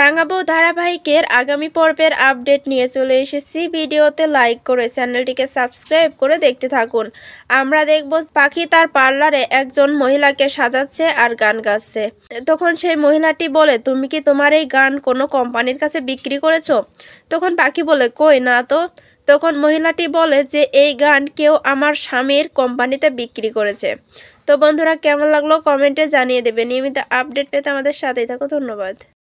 রাঙাবো ধারাবাহিকের আগামী পর্বের আপডেট নিয়ে চলে এসেছি ভিডিওতে লাইক করে চ্যানেলটিকে সাবস্ক্রাইব করে দেখতে থাকুন আমরা দেখব পাখি তার পার্লারে একজন মহিলাকে সাজাচ্ছে আর গান গাচ্ছে তখন সেই মহিলাটি বলে তুমি কি তোমার এই গান কোনো কোম্পানির কাছে বিক্রি করেছ তখন পাখি বলে কই না তো তখন মহিলাটি বলে যে এই গান কেউ আমার স্বামীর কোম্পানিতে বিক্রি করেছে তো বন্ধুরা কেমন লাগলো কমেন্টে জানিয়ে দেবে নিয়মিত আপডেট পেতে আমাদের সাথেই থাকো ধন্যবাদ